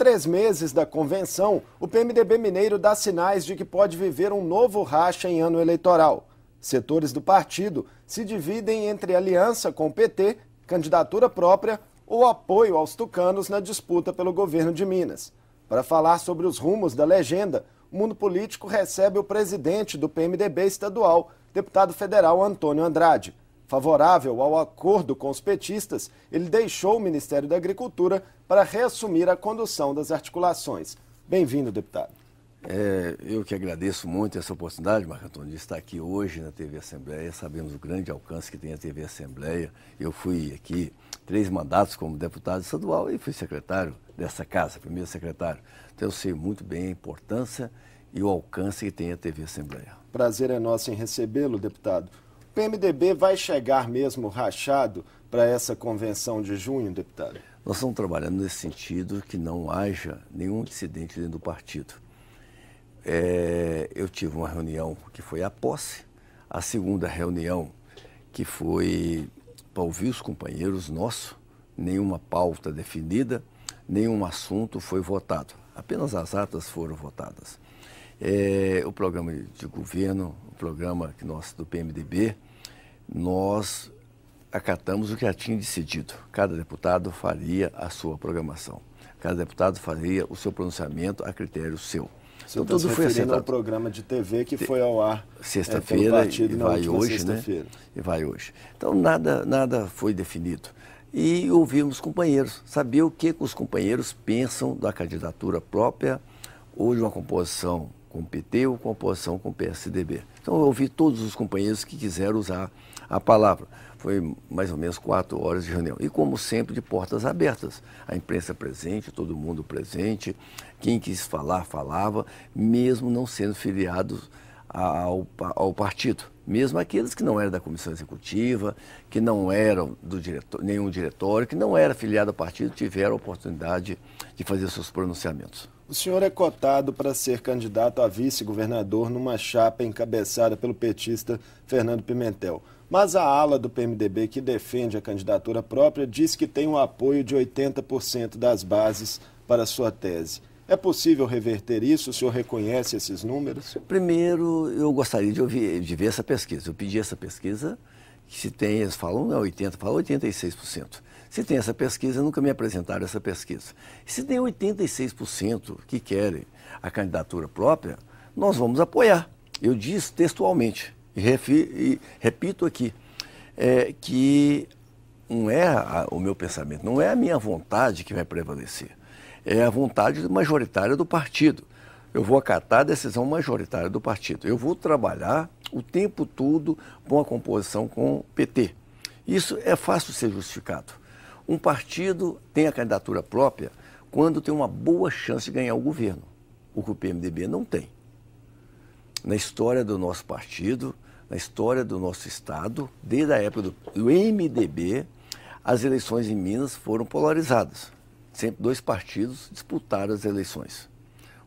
três meses da convenção, o PMDB mineiro dá sinais de que pode viver um novo racha em ano eleitoral. Setores do partido se dividem entre aliança com o PT, candidatura própria ou apoio aos tucanos na disputa pelo governo de Minas. Para falar sobre os rumos da legenda, o mundo político recebe o presidente do PMDB estadual, deputado federal Antônio Andrade. Favorável ao acordo com os petistas, ele deixou o Ministério da Agricultura para reassumir a condução das articulações. Bem-vindo, deputado. É, eu que agradeço muito essa oportunidade, Marco Antônio, de estar aqui hoje na TV Assembleia. Sabemos o grande alcance que tem a TV Assembleia. Eu fui aqui três mandatos como deputado estadual e fui secretário dessa casa, primeiro secretário. Então eu sei muito bem a importância e o alcance que tem a TV Assembleia. Prazer é nosso em recebê-lo, deputado. PMDB vai chegar mesmo rachado para essa convenção de junho, deputado? Nós estamos trabalhando nesse sentido que não haja nenhum dissidente dentro do partido. É, eu tive uma reunião que foi a posse, a segunda reunião que foi para ouvir os companheiros nossos, nenhuma pauta definida, nenhum assunto foi votado, apenas as atas foram votadas é, o programa de governo, o programa nosso do PMDB, nós acatamos o que já tinha decidido. Cada deputado faria a sua programação. Cada deputado faria o seu pronunciamento a critério seu. Você então, tudo foi acertado. ao programa de TV que foi ao ar é, sexta-feira é, e vai hoje, né? E vai hoje. Então nada nada foi definido. E ouvimos companheiros, saber o que os companheiros pensam da candidatura própria ou de uma composição com o PT ou com a oposição com o PSDB. Então eu ouvi todos os companheiros que quiseram usar a palavra. Foi mais ou menos quatro horas de reunião. E como sempre, de portas abertas. A imprensa presente, todo mundo presente, quem quis falar, falava, mesmo não sendo filiados ao, ao partido. Mesmo aqueles que não eram da comissão executiva, que não eram do diretor, nenhum diretório, que não era filiado ao partido, tiveram a oportunidade de fazer seus pronunciamentos. O senhor é cotado para ser candidato a vice-governador numa chapa encabeçada pelo petista Fernando Pimentel. Mas a ala do PMDB que defende a candidatura própria diz que tem o um apoio de 80% das bases para sua tese. É possível reverter isso? O senhor reconhece esses números? Primeiro, eu gostaria de ouvir, de ver essa pesquisa. Eu pedi essa pesquisa se tem, eles falam, não, 80%, falam 86%. Se tem essa pesquisa, nunca me apresentaram essa pesquisa. Se tem 86% que querem a candidatura própria, nós vamos apoiar. Eu disse textualmente, e, e repito aqui, é, que não é a, o meu pensamento, não é a minha vontade que vai prevalecer, é a vontade majoritária do partido. Eu vou acatar a decisão majoritária do partido. Eu vou trabalhar o tempo todo com a composição com o PT. Isso é fácil ser justificado. Um partido tem a candidatura própria quando tem uma boa chance de ganhar o governo, o que o PMDB não tem. Na história do nosso partido, na história do nosso Estado, desde a época do, do MDB, as eleições em Minas foram polarizadas. Sempre dois partidos disputaram as eleições.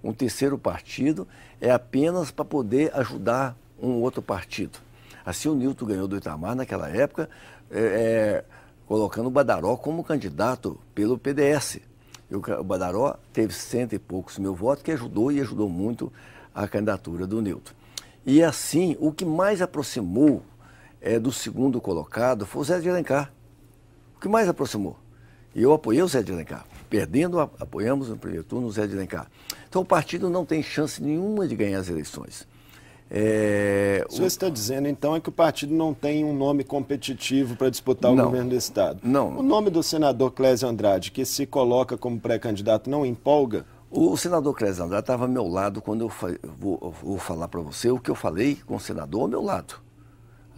Um terceiro partido é apenas para poder ajudar um outro partido. Assim o Nilton ganhou do Itamar naquela época, é, é colocando o Badaró como candidato pelo PDS. Eu, o Badaró teve cento e poucos mil votos, que ajudou e ajudou muito a candidatura do Nilton. E assim, o que mais aproximou é, do segundo colocado foi o Zé de Alencar. O que mais aproximou? E eu apoiei o Zé de Alencar. Perdendo, apoiamos no primeiro turno o Zé de Alencar. Então o partido não tem chance nenhuma de ganhar as eleições. É, o senhor está dizendo, então, é que o partido não tem um nome competitivo para disputar não, o governo do Estado. Não. O nome do senador Clésio Andrade, que se coloca como pré-candidato, não empolga? O senador Clésio Andrade estava ao meu lado quando eu, vou, vou falar para você o que eu falei com o senador ao meu lado.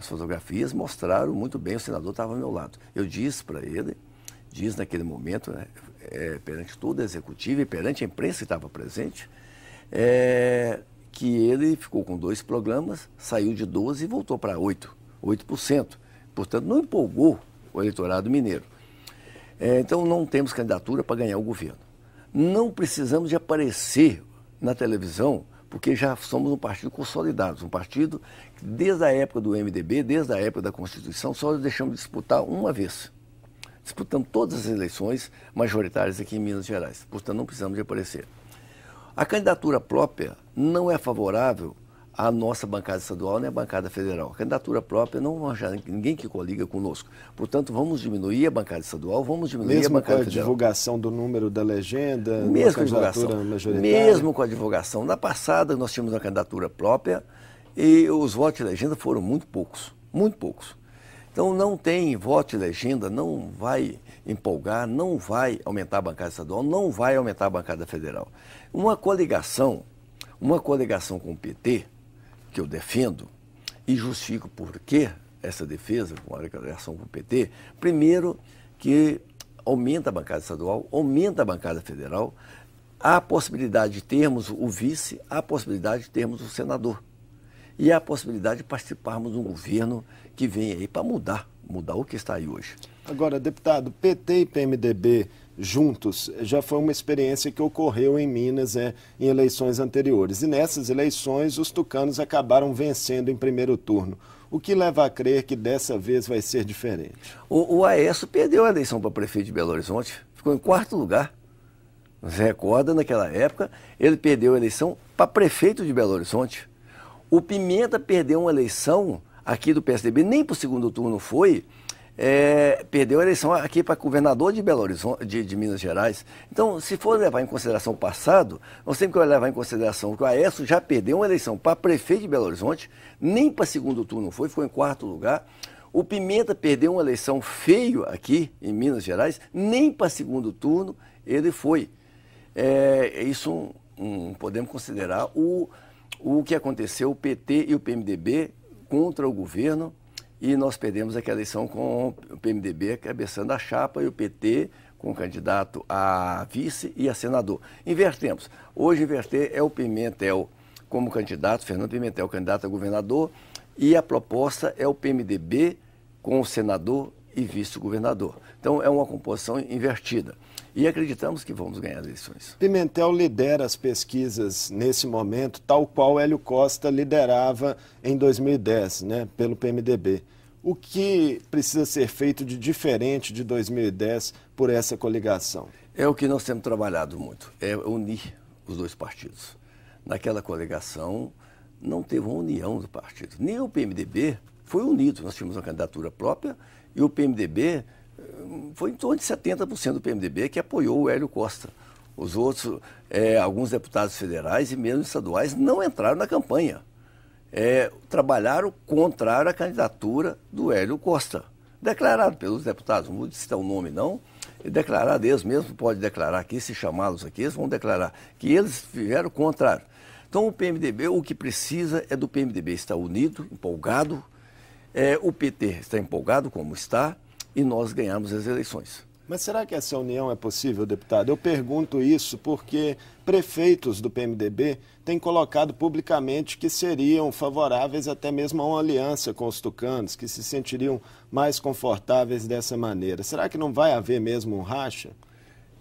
As fotografias mostraram muito bem, o senador estava ao meu lado. Eu disse para ele, disse naquele momento, né, é, perante toda a executiva e perante a imprensa que estava presente, é, que ele ficou com dois programas, saiu de 12 e voltou para 8, 8%. Portanto, não empolgou o eleitorado mineiro. É, então, não temos candidatura para ganhar o governo. Não precisamos de aparecer na televisão, porque já somos um partido consolidado, um partido que desde a época do MDB, desde a época da Constituição, só deixamos de disputar uma vez. Disputamos todas as eleições majoritárias aqui em Minas Gerais. Portanto, não precisamos de aparecer. A candidatura própria não é favorável à nossa bancada estadual nem à bancada federal. A candidatura própria não vão achar ninguém que coliga conosco. Portanto, vamos diminuir a bancada estadual, vamos diminuir mesmo a bancada federal. Mesmo com a divulgação do número da legenda, mesmo candidatura majoritária? Mesmo com a divulgação. Na passada, nós tínhamos uma candidatura própria e os votos de legenda foram muito poucos, muito poucos. Então não tem voto e legenda, não vai empolgar, não vai aumentar a bancada estadual, não vai aumentar a bancada federal. Uma coligação, uma coligação com o PT, que eu defendo, e justifico por que essa defesa com a coligação com o PT, primeiro que aumenta a bancada estadual, aumenta a bancada federal, há a possibilidade de termos o vice, há a possibilidade de termos o senador e a possibilidade de participarmos de um governo que vem aí para mudar, mudar o que está aí hoje. Agora, deputado, PT e PMDB juntos já foi uma experiência que ocorreu em Minas é, em eleições anteriores. E nessas eleições, os tucanos acabaram vencendo em primeiro turno. O que leva a crer que dessa vez vai ser diferente? O, o Aécio perdeu a eleição para prefeito de Belo Horizonte, ficou em quarto lugar. Você recorda, naquela época, ele perdeu a eleição para prefeito de Belo Horizonte. O Pimenta perdeu uma eleição aqui do PSDB, nem para o segundo turno foi, é, perdeu a eleição aqui para governador de Belo Horizonte, de, de, Minas Gerais. Então, se for levar em consideração o passado, nós temos que levar em consideração que o Aécio já perdeu uma eleição para prefeito de Belo Horizonte, nem para segundo turno foi, ficou em quarto lugar. O Pimenta perdeu uma eleição feio aqui em Minas Gerais, nem para segundo turno ele foi. É, isso um, podemos considerar o o que aconteceu, o PT e o PMDB contra o governo, e nós perdemos aquela eleição com o PMDB cabeçando a chapa e o PT com o candidato a vice e a senador. Invertemos. Hoje, inverter é o Pimentel como candidato, Fernando Pimentel, candidato a governador, e a proposta é o PMDB com o senador e vice-governador. Então é uma composição invertida. E acreditamos que vamos ganhar as eleições. Pimentel lidera as pesquisas nesse momento, tal qual Hélio Costa liderava em 2010, né, pelo PMDB. O que precisa ser feito de diferente de 2010 por essa coligação? É o que nós temos trabalhado muito, é unir os dois partidos. Naquela coligação não teve uma união do partido. Nem o PMDB foi unido. Nós tínhamos uma candidatura própria e o PMDB, foi em torno de 70% do PMDB que apoiou o Hélio Costa. Os outros, é, alguns deputados federais e mesmo estaduais, não entraram na campanha. É, trabalharam contra a candidatura do Hélio Costa. Declarado pelos deputados, não vou citar o nome não, declarado, eles mesmo pode declarar aqui, se chamá-los aqui, eles vão declarar que eles fizeram contra contrário. Então o PMDB, o que precisa é do PMDB estar unido, empolgado, é, o PT está empolgado como está e nós ganhamos as eleições. Mas será que essa união é possível, deputado? Eu pergunto isso porque prefeitos do PMDB têm colocado publicamente que seriam favoráveis até mesmo a uma aliança com os tucanos, que se sentiriam mais confortáveis dessa maneira. Será que não vai haver mesmo um racha?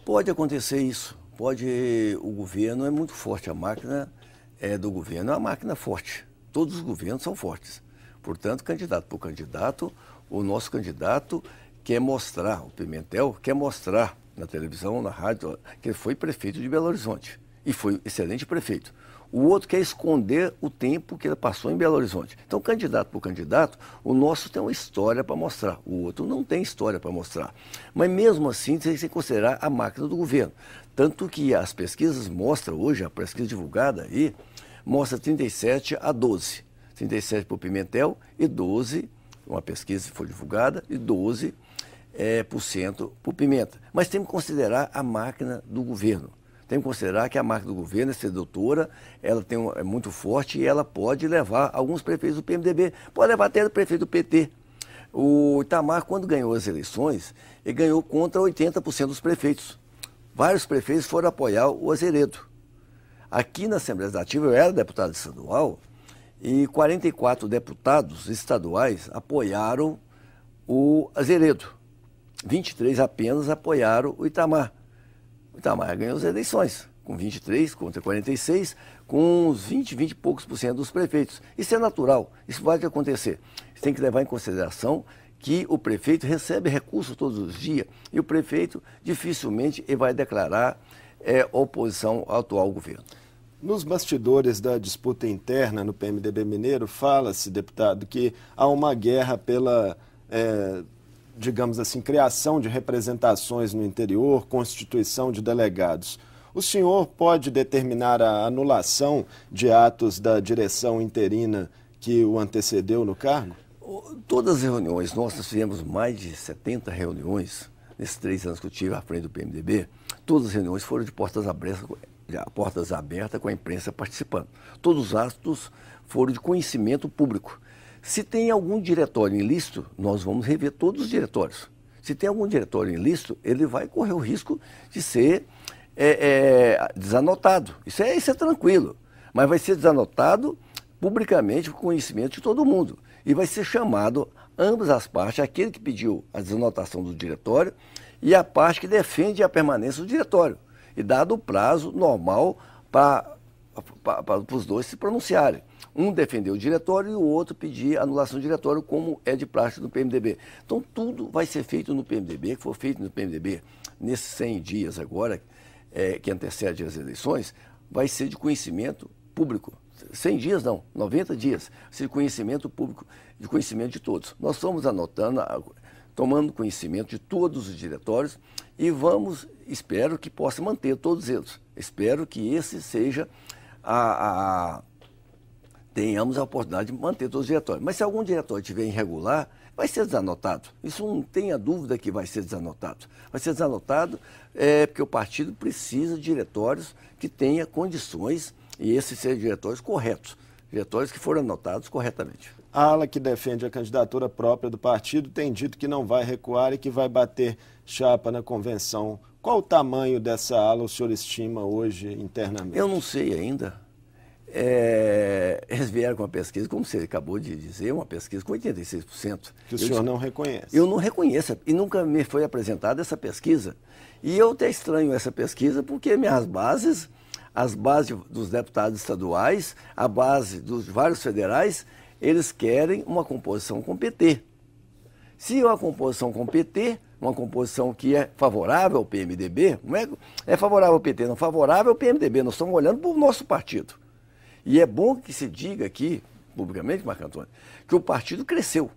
Pode acontecer isso. Pode. O governo é muito forte, a máquina é do governo é uma máquina forte. Todos os governos são fortes. Portanto, candidato por candidato, o nosso candidato quer mostrar, o Pimentel quer mostrar na televisão, na rádio, que ele foi prefeito de Belo Horizonte. E foi excelente prefeito. O outro quer esconder o tempo que ele passou em Belo Horizonte. Então, candidato por candidato, o nosso tem uma história para mostrar, o outro não tem história para mostrar. Mas mesmo assim, tem que considerar a máquina do governo. Tanto que as pesquisas mostram hoje, a pesquisa divulgada aí, mostra 37 a 12. 37 para o Pimentel e 12, uma pesquisa foi divulgada, e 12% é, por cento para o Pimenta. Mas temos que considerar a máquina do governo. Temos que considerar que a máquina do governo é sedutora, ela tem um, é muito forte e ela pode levar alguns prefeitos do PMDB, pode levar até o prefeito do PT. O Itamar, quando ganhou as eleições, ele ganhou contra 80% dos prefeitos. Vários prefeitos foram apoiar o Azeredo. Aqui na Assembleia Legislativa, eu era deputado estadual, e 44 deputados estaduais apoiaram o Azeredo. 23 apenas apoiaram o Itamar. O Itamar ganhou as eleições, com 23 contra 46, com uns 20, 20 e poucos por cento dos prefeitos. Isso é natural, isso vai acontecer. Você tem que levar em consideração que o prefeito recebe recursos todos os dias e o prefeito dificilmente vai declarar é, oposição ao atual governo. Nos bastidores da disputa interna no PMDB mineiro, fala-se, deputado, que há uma guerra pela, é, digamos assim, criação de representações no interior, constituição de delegados. O senhor pode determinar a anulação de atos da direção interina que o antecedeu no cargo? Todas as reuniões nós fizemos mais de 70 reuniões nesses três anos que eu tive à frente do PMDB, todas as reuniões foram de portas abertas, portas abertas, com a imprensa participando. Todos os atos foram de conhecimento público. Se tem algum diretório ilícito, nós vamos rever todos os diretórios. Se tem algum diretório ilícito, ele vai correr o risco de ser é, é, desanotado. Isso é, isso é tranquilo, mas vai ser desanotado publicamente com conhecimento de todo mundo. E vai ser chamado ambas as partes, aquele que pediu a desanotação do diretório e a parte que defende a permanência do diretório e dado o prazo normal para para os dois se pronunciarem. Um defendeu o diretório e o outro pedir anulação do diretório, como é de prática do PMDB. Então, tudo vai ser feito no PMDB, que for feito no PMDB nesses 100 dias agora, é, que antecede as eleições, vai ser de conhecimento público. 100 dias não, 90 dias, de conhecimento público, de conhecimento de todos. Nós estamos anotando, tomando conhecimento de todos os diretórios e vamos, espero que possa manter todos eles. Espero que esse seja a, a tenhamos a oportunidade de manter todos os diretórios. Mas se algum diretório estiver irregular, vai ser desanotado. Isso não tenha dúvida que vai ser desanotado. Vai ser desanotado é, porque o partido precisa de diretórios que tenha condições e esses sejam diretórios corretos, diretórios que foram anotados corretamente. A ala que defende a candidatura própria do partido tem dito que não vai recuar e que vai bater chapa na convenção. Qual o tamanho dessa ala o senhor estima hoje internamente? Eu não sei ainda. É, eles vieram com uma pesquisa, como você acabou de dizer, uma pesquisa com 86%. Que o senhor não reconhece. Eu não reconheço e nunca me foi apresentada essa pesquisa. E eu até estranho essa pesquisa porque minhas bases, as bases dos deputados estaduais, a base dos vários federais, eles querem uma composição com PT. Se é uma composição com PT, uma composição que é favorável ao PMDB, não é, é favorável ao PT, não favorável ao PMDB, nós estamos olhando para o nosso partido. E é bom que se diga aqui, publicamente, Marco Antônio, que o partido cresceu.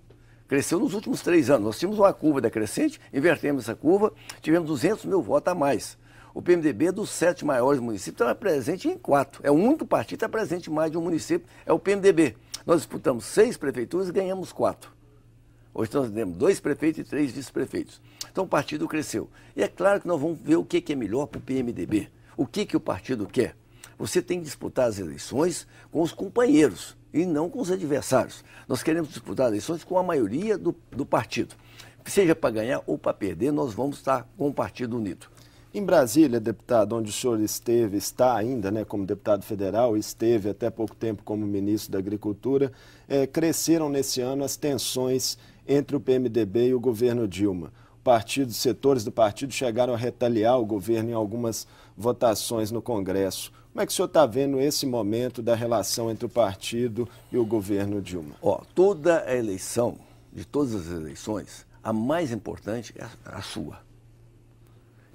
Cresceu nos últimos três anos. Nós tínhamos uma curva decrescente, invertemos essa curva, tivemos 200 mil votos a mais. O PMDB é dos sete maiores municípios está presente em quatro. É o único partido que está presente em mais de um município, é o PMDB. Nós disputamos seis prefeituras e ganhamos quatro. Hoje nós temos dois prefeitos e três vice-prefeitos. Então o partido cresceu. E é claro que nós vamos ver o que é melhor para o PMDB. O que, que o partido quer? Você tem que disputar as eleições com os companheiros e não com os adversários. Nós queremos disputar as eleições com a maioria do, do partido. Seja para ganhar ou para perder, nós vamos estar com o partido unido. Em Brasília, deputado, onde o senhor esteve, está ainda né, como deputado federal, esteve até pouco tempo como ministro da Agricultura, é, cresceram nesse ano as tensões entre o PMDB e o governo Dilma. Partidos, setores do partido chegaram a retaliar o governo em algumas votações no Congresso. Como é que o senhor está vendo esse momento da relação entre o partido e o governo Dilma? Ó, toda a eleição, de todas as eleições, a mais importante é a sua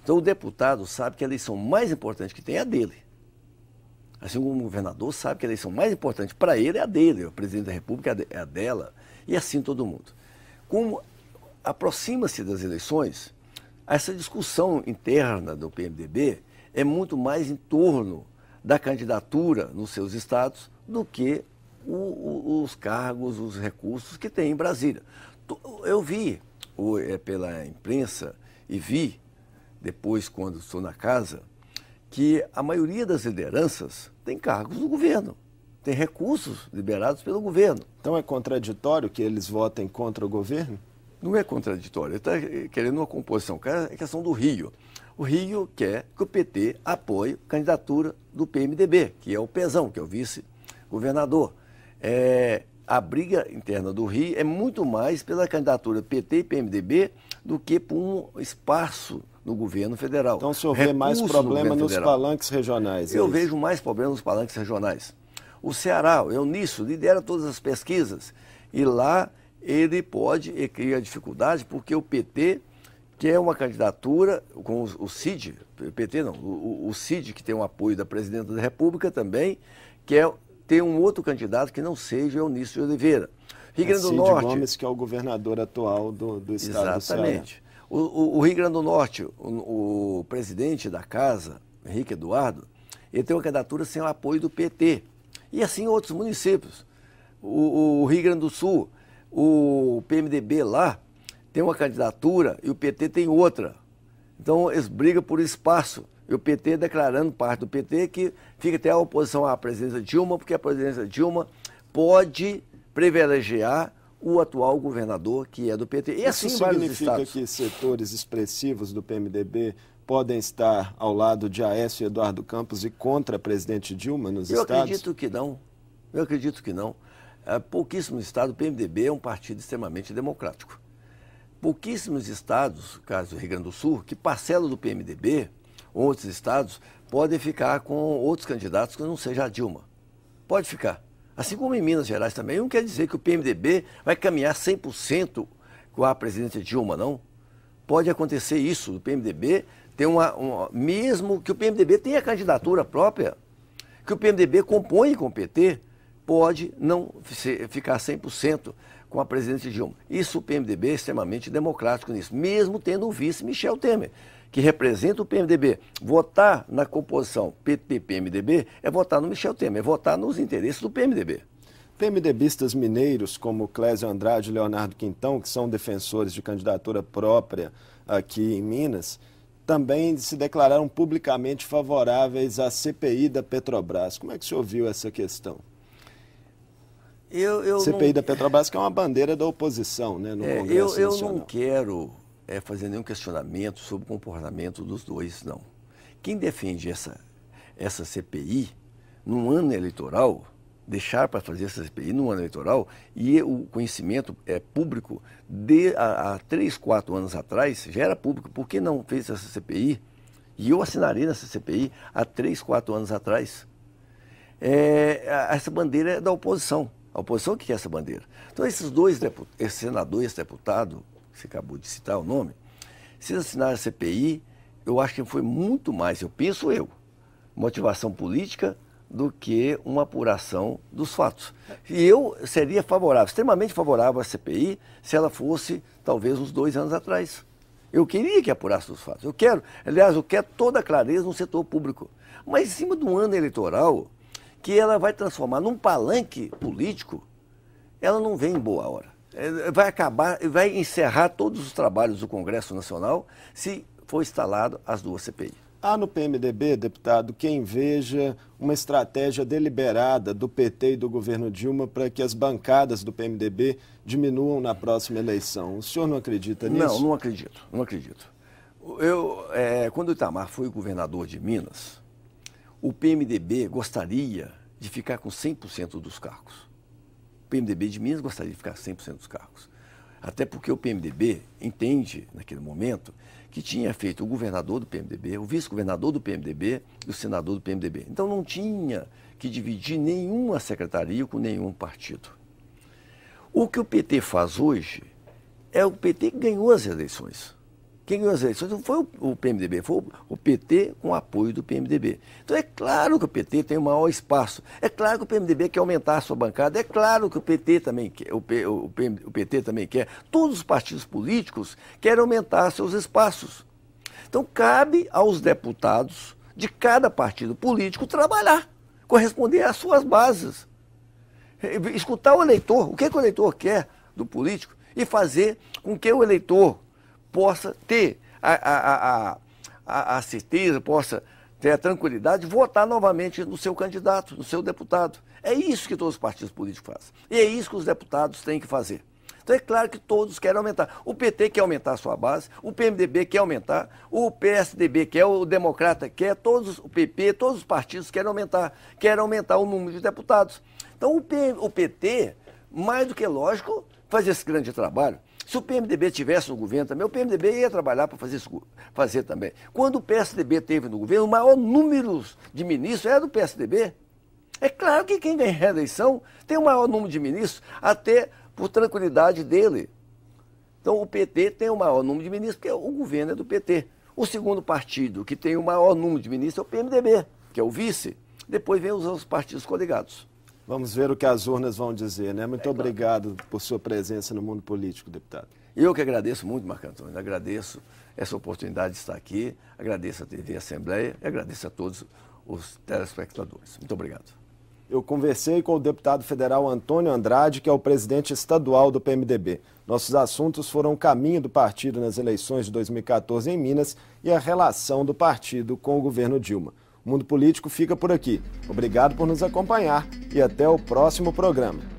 então o deputado sabe que a eleição mais importante que tem é a dele. Assim como o governador sabe que a eleição mais importante para ele é a dele, o presidente da República é, é a dela, e assim todo mundo. Como aproxima-se das eleições, essa discussão interna do PMDB é muito mais em torno da candidatura nos seus estados do que o, o, os cargos, os recursos que tem em Brasília. Eu vi é, pela imprensa e vi depois quando estou na casa, que a maioria das lideranças tem cargos do governo, tem recursos liberados pelo governo. Então é contraditório que eles votem contra o governo? Não é contraditório, ele está querendo uma composição. É questão do Rio. O Rio quer que o PT apoie a candidatura do PMDB, que é o Pezão, que é o vice-governador. É, a briga interna do Rio é muito mais pela candidatura PT e PMDB do que por um espaço no governo federal. Então, o senhor vê mais problema nos palanques regionais. É Eu é vejo mais problema nos palanques regionais. O Ceará, o nisso, lidera todas as pesquisas. E lá ele pode criar dificuldade, porque o PT quer é uma candidatura com o, CID, PT não, o, CID, que tem o apoio da presidenta da República também, quer é ter um outro candidato que não seja Eunício de Oliveira. Rio Grande do Cid Norte. Gomes, que é o governador atual do, do estado Exatamente. do Ceará. O, o, o Rio Grande do Norte, o, o presidente da casa, Henrique Eduardo, ele tem uma candidatura sem o apoio do PT. E assim outros municípios. O, o, Rio Grande do Sul, o PMDB lá tem uma candidatura e o PT tem outra. Então eles brigam por espaço. E o PT declarando parte do PT que fica até a oposição à presidência Dilma, porque a presidência Dilma pode privilegiar o atual governador, que é do PT. E Isso assim significa que setores expressivos do PMDB podem estar ao lado de Aécio e Eduardo Campos e contra a presidente Dilma nos Eu estados? Eu acredito que não. Eu acredito que não. É, pouquíssimos estados, o PMDB é um partido extremamente democrático. Pouquíssimos estados, caso o Rio Grande do Sul, que parcela do PMDB, outros estados, podem ficar com outros candidatos que não seja a Dilma. Pode ficar. Assim como em Minas Gerais também, não quer dizer que o PMDB vai caminhar 100% com a presidente Dilma, não. Pode acontecer isso, o PMDB tem uma, uma, mesmo que o PMDB tenha candidatura própria, que o PMDB compõe com o PT, pode não ficar 100% com a presidente Dilma. Isso o PMDB é extremamente democrático nisso, mesmo tendo o vice Michel Temer que representa o PMDB, votar na composição PT-PMDB é votar no Michel Temer, é votar nos interesses do PMDB. PMDBistas mineiros como Clésio Andrade e Leonardo Quintão, que são defensores de candidatura própria aqui em Minas, também se declararam publicamente favoráveis à CPI da Petrobras. Como é que o senhor viu essa questão? Eu, eu CPI não... da Petrobras, que é uma bandeira da oposição, né, no é, Congresso eu, eu Nacional. Eu não quero é, fazer nenhum questionamento sobre o comportamento dos dois, não. Quem defende essa, essa CPI, num ano eleitoral, deixar para fazer essa CPI num ano eleitoral, e o conhecimento é público de, há, há três, quatro anos atrás, já era público. Por que não fez essa CPI? E eu assinarei nessa CPI há três, quatro anos atrás. É, essa bandeira é da oposição. A oposição que quer essa bandeira. Então, esses dois, esse senador e esse deputado, você acabou de citar o nome, se assinar a CPI, eu acho que foi muito mais, eu penso eu, motivação política do que uma apuração dos fatos. E eu seria favorável, extremamente favorável à CPI, se ela fosse talvez uns dois anos atrás. Eu queria que apurasse os fatos. Eu quero, aliás, eu quero toda a clareza no setor público. Mas em cima de um ano eleitoral, que ela vai transformar num palanque político, ela não vem em boa hora. É, vai acabar, e vai encerrar todos os trabalhos do Congresso Nacional se for instalado as duas CPI. Há no PMDB, deputado, quem veja uma estratégia deliberada do PT e do governo Dilma para que as bancadas do PMDB diminuam na próxima eleição. O senhor não acredita nisso? Não, não acredito, não acredito. Eu, é, quando o Itamar foi governador de Minas, o PMDB gostaria de ficar com 100% dos cargos. PMDB de Minas gostaria de ficar 100% dos cargos. Até porque o PMDB entende, naquele momento, que tinha feito o governador do PMDB, o vice-governador do PMDB e o senador do PMDB. Então não tinha que dividir nenhuma secretaria com nenhum partido. O que o PT faz hoje é o PT que ganhou as eleições. Quem ganhou as eleições não foi o, PMDB, foi o, PT com apoio do PMDB. Então é claro que o PT tem o maior espaço, é claro que o PMDB quer aumentar a sua bancada, é claro que o PT também quer, o, P, o, PM, o PT também quer, todos os partidos políticos querem aumentar seus espaços. Então cabe aos deputados de cada partido político trabalhar, corresponder às suas bases. Escutar o eleitor, o que, é que o eleitor quer do político, e fazer com que o eleitor possa ter a, a, a, a, a certeza, possa ter a tranquilidade de votar novamente no seu candidato, no seu deputado. É isso que todos os partidos políticos fazem. E é isso que os deputados têm que fazer. Então é claro que todos querem aumentar. O PT quer aumentar a sua base, o PMDB quer aumentar, o PSDB quer, é o Democrata quer, é todos, o PP, todos os partidos querem aumentar, querem aumentar o número de deputados. Então o, PM, o PT, mais do que lógico, faz esse grande trabalho. Se o PMDB tivesse no governo também, o PMDB ia trabalhar para fazer, fazer também. Quando o PSDB teve no governo, o maior número de ministros era do PSDB. É claro que quem ganha reeleição tem o maior número de ministros, até por tranquilidade dele. Então o PT tem o maior número de ministros, porque o governo é do PT. O segundo partido que tem o maior número de ministros é o PMDB, que é o vice. Depois vem os outros partidos coligados. Vamos ver o que as urnas vão dizer, né? Muito é, claro. obrigado por sua presença no mundo político, deputado. Eu que agradeço muito, Marco Antônio. Agradeço essa oportunidade de estar aqui, agradeço a TV Assembleia e agradeço a todos os telespectadores. Muito obrigado. Eu conversei com o deputado federal Antônio Andrade, que é o presidente estadual do PMDB. Nossos assuntos foram o caminho do partido nas eleições de 2014 em Minas e a relação do partido com o governo Dilma. O Mundo Político fica por aqui. Obrigado por nos acompanhar e até o próximo programa.